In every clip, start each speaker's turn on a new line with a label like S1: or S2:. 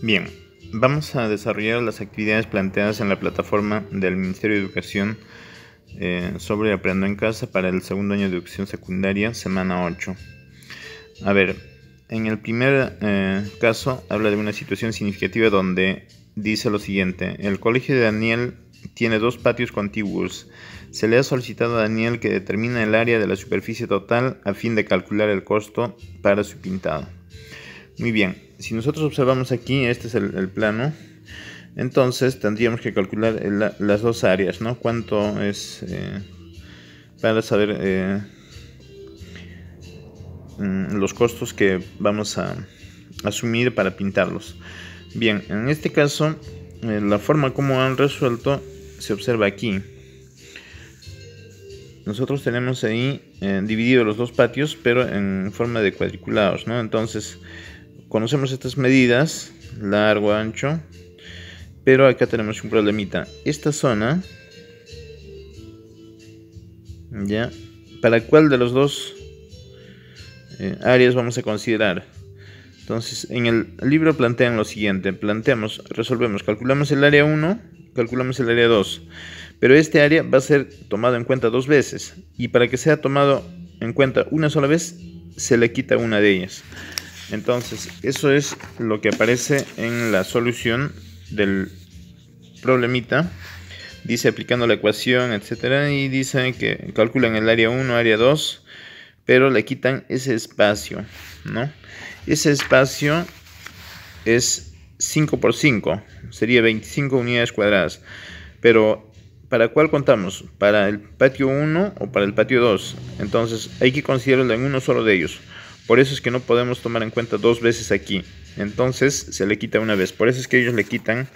S1: Bien, vamos a desarrollar las actividades planteadas en la plataforma del Ministerio de Educación eh, sobre Aprendo en Casa para el segundo año de educación secundaria, semana 8. A ver, en el primer eh, caso habla de una situación significativa donde dice lo siguiente, el colegio de Daniel tiene dos patios contiguos. Se le ha solicitado a Daniel que determine el área de la superficie total a fin de calcular el costo para su pintado. Muy bien, si nosotros observamos aquí, este es el, plano, entonces tendríamos que calcular las dos áreas, ¿no? Cuánto es eh, para saber eh, mm, los costos que vamos a asumir para pintarlos. Bien, en este caso, eh, la forma como han resuelto se observa aquí. Nosotros tenemos ahí divididos los dos patios, pero en forma de cuadriculados, ¿no? Entonces, conocemos estas medidas, largo, ancho, pero acá tenemos un problemita. Esta zona, ¿ya? ¿Para cuál de los dos eh, áreas vamos a considerar? Entonces, en el libro plantean lo siguiente, planteamos, resolvemos, calculamos el área 1, calculamos el área 2, pero este área va a ser tomado en cuenta dos veces, y para que sea tomado en cuenta una sola vez, se le quita una de ellas. Entonces, eso es lo que aparece en la solución del problemita. Dice aplicando la ecuación, etcétera, y dice que calculan el área 1, área 2, pero le quitan ese espacio, ¿no? Ese espacio es 5 por 5, sería 25 unidades cuadradas. Pero ¿para cuál contamos? ¿Para el patio 1 o para el patio 2? Entonces, hay que considerarlo en uno solo de ellos. Por eso es que no podemos tomar en cuenta dos veces aquí. Entonces se le quita una vez. Por eso es que ellos le quitan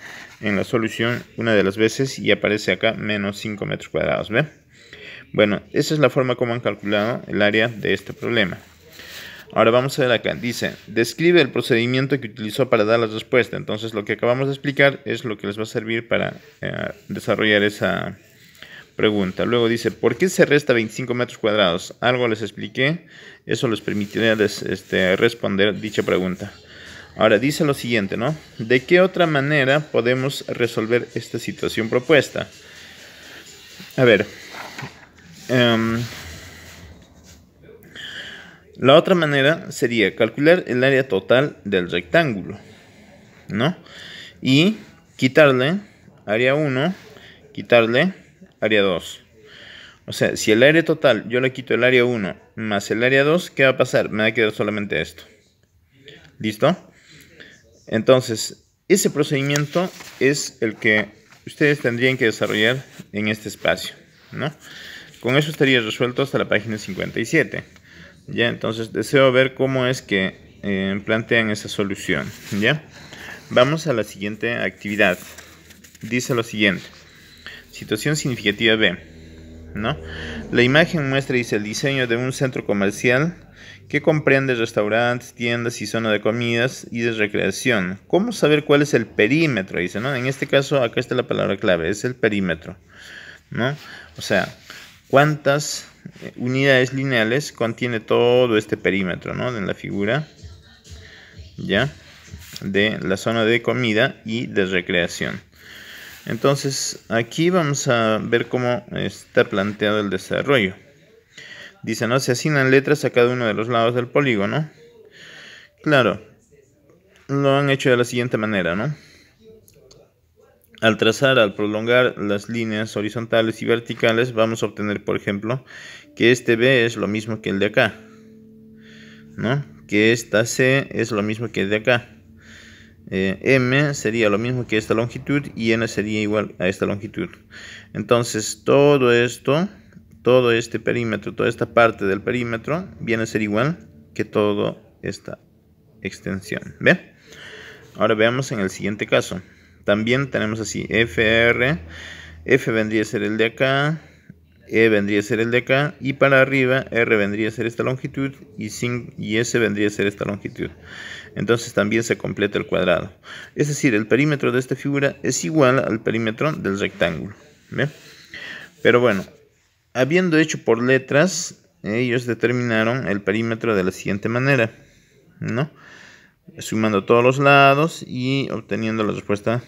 S1: en la solución una de las veces y aparece acá menos 5 metros cuadrados. ¿Ve? Bueno, esa es la forma como han calculado el área de este problema. Ahora vamos a ver acá. Dice, describe el procedimiento que utilizó para dar la respuesta. Entonces lo que acabamos de explicar es lo que les va a servir para eh, desarrollar esa, Pregunta. Luego dice, ¿por qué se resta 25 metros cuadrados? Algo les expliqué. Eso les permitiría este, responder dicha pregunta. Ahora dice lo siguiente, ¿no? ¿De qué otra manera podemos resolver esta situación propuesta? A ver. Em, la otra manera sería calcular el área total del rectángulo, ¿no? Y quitarle área 1, quitarle área 2. O sea, si el área total yo le quito el área 1 más el área 2, ¿qué va a pasar? Me va a quedar solamente esto. ¿Listo? Entonces, ese procedimiento es el que ustedes tendrían que desarrollar en este espacio. ¿no? Con eso estaría resuelto hasta la página 57. ¿ya? Entonces, deseo ver cómo es que eh, plantean esa solución. ¿ya? Vamos a la siguiente actividad. Dice lo siguiente. Situación significativa B. ¿no? La imagen muestra dice, el diseño de un centro comercial que comprende restaurantes, tiendas y zona de comidas y de recreación. ¿Cómo saber cuál es el perímetro? Dice, ¿no? En este caso, acá está la palabra clave, es el perímetro. ¿no? O sea, ¿cuántas eh, unidades lineales contiene todo este perímetro ¿no? en la figura? ¿Ya? De la zona de comida y de recreación. Entonces, aquí vamos a ver cómo está planteado el desarrollo. Dice, ¿no? Se asignan letras a cada uno de los lados del polígono. Claro, lo han hecho de la siguiente manera, ¿no? Al trazar, al prolongar las líneas horizontales y verticales, vamos a obtener, por ejemplo, que este B es lo mismo que el de acá, ¿no? Que esta C es lo mismo que el de acá. Eh, m sería lo mismo que esta longitud y n sería igual a esta longitud. Entonces todo esto, todo este perímetro, toda esta parte del perímetro viene a ser igual que toda esta extensión. ¿Ve? Ahora veamos en el siguiente caso. También tenemos así fr, f vendría a ser el de acá, e vendría a ser el de acá y para arriba R vendría a ser esta longitud y, y S vendría a ser esta longitud. Entonces también se completa el cuadrado. Es decir, el perímetro de esta figura es igual al perímetro del rectángulo. ¿ve? Pero bueno, habiendo hecho por letras, ellos determinaron el perímetro de la siguiente manera. ¿no? Sumando todos los lados y obteniendo la respuesta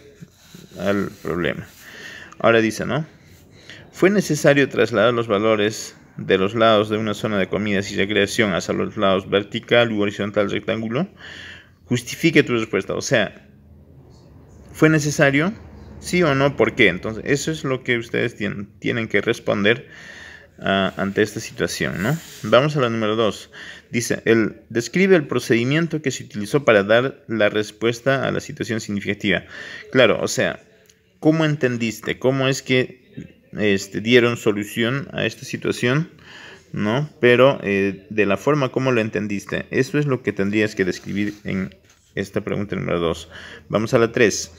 S1: al problema. Ahora dice, ¿no? Fue necesario trasladar los valores de los lados de una zona de comidas y recreación hacia los lados vertical u horizontal rectángulo. Justifique tu respuesta. O sea, ¿fue necesario? ¿Sí o no? ¿Por qué? Entonces, eso es lo que ustedes tienen, que responder ah, ante esta situación, ¿no? Vamos a la número 2. Dice, el, describe el procedimiento que se utilizó para dar la respuesta a la situación significativa. Claro, o sea, ¿cómo entendiste? ¿Cómo es que este, dieron solución a esta situación, ¿no? Pero eh, de la forma como lo entendiste, eso es lo que tendrías que describir en esta pregunta número 2. Vamos a la 3.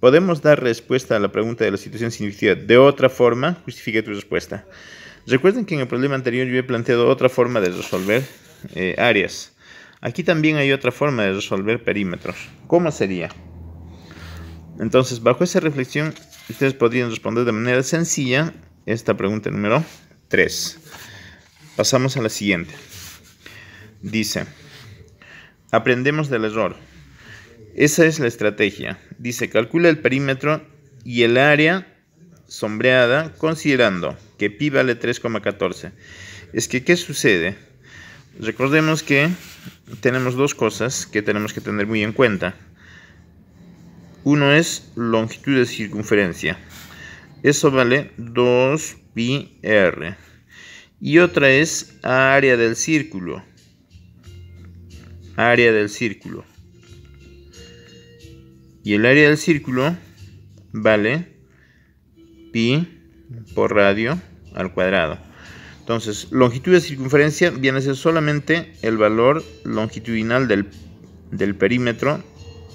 S1: Podemos dar respuesta a la pregunta de la situación significativa. De otra forma, Justifique tu respuesta. Recuerden que en el problema anterior yo he planteado otra forma de resolver eh, áreas. Aquí también hay otra forma de resolver perímetros. ¿Cómo sería? Entonces, bajo esa reflexión, ustedes podrían responder de manera sencilla esta pregunta número 3. Pasamos a la siguiente. Dice, aprendemos del error. Esa es la estrategia. Dice, calcula el perímetro y el área sombreada considerando que pi vale 3,14. Es que, ¿qué sucede? Recordemos que tenemos dos cosas que tenemos que tener muy en cuenta. Uno es longitud de circunferencia. Eso vale 2πr. Y otra es área del círculo. Área del círculo. Y el área del círculo vale pi por radio al cuadrado. Entonces, longitud de circunferencia viene a ser solamente el valor longitudinal del, del perímetro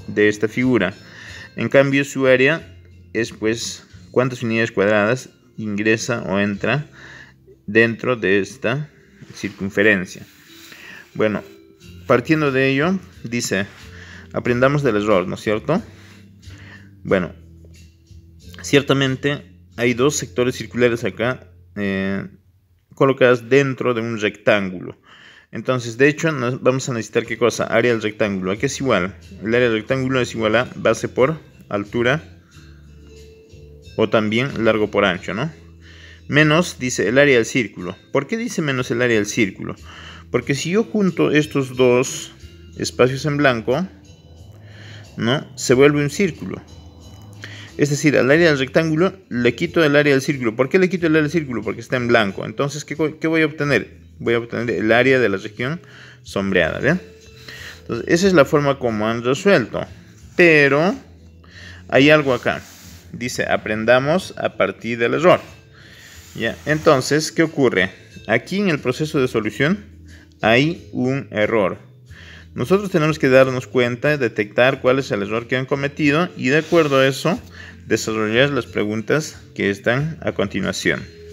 S1: de esta figura. En cambio, su área es pues cuántas unidades cuadradas ingresa o entra dentro de esta circunferencia. Bueno, partiendo de ello, dice, aprendamos del error, ¿no es cierto? Bueno, ciertamente hay dos sectores circulares acá eh, colocadas dentro de un rectángulo. Entonces, de hecho, vamos a necesitar qué cosa? Área del rectángulo. Aquí es igual? El área del rectángulo es igual a base por altura o también largo por ancho, ¿no? Menos, dice, el área del círculo. ¿Por qué dice menos el área del círculo? Porque si yo junto estos dos espacios en blanco, ¿no? Se vuelve un círculo. Es decir, al área del rectángulo le quito el área del círculo. ¿Por qué le quito el área del círculo? Porque está en blanco. Entonces, qué voy a obtener? voy a obtener el área de la región sombreada. Entonces, esa es la forma como han resuelto. Pero hay algo acá. Dice, aprendamos a partir del error. ¿Ya? Entonces, ¿qué ocurre? Aquí en el proceso de solución hay un error. Nosotros tenemos que darnos cuenta, detectar cuál es el error que han cometido y de acuerdo a eso desarrollar las preguntas que están a continuación.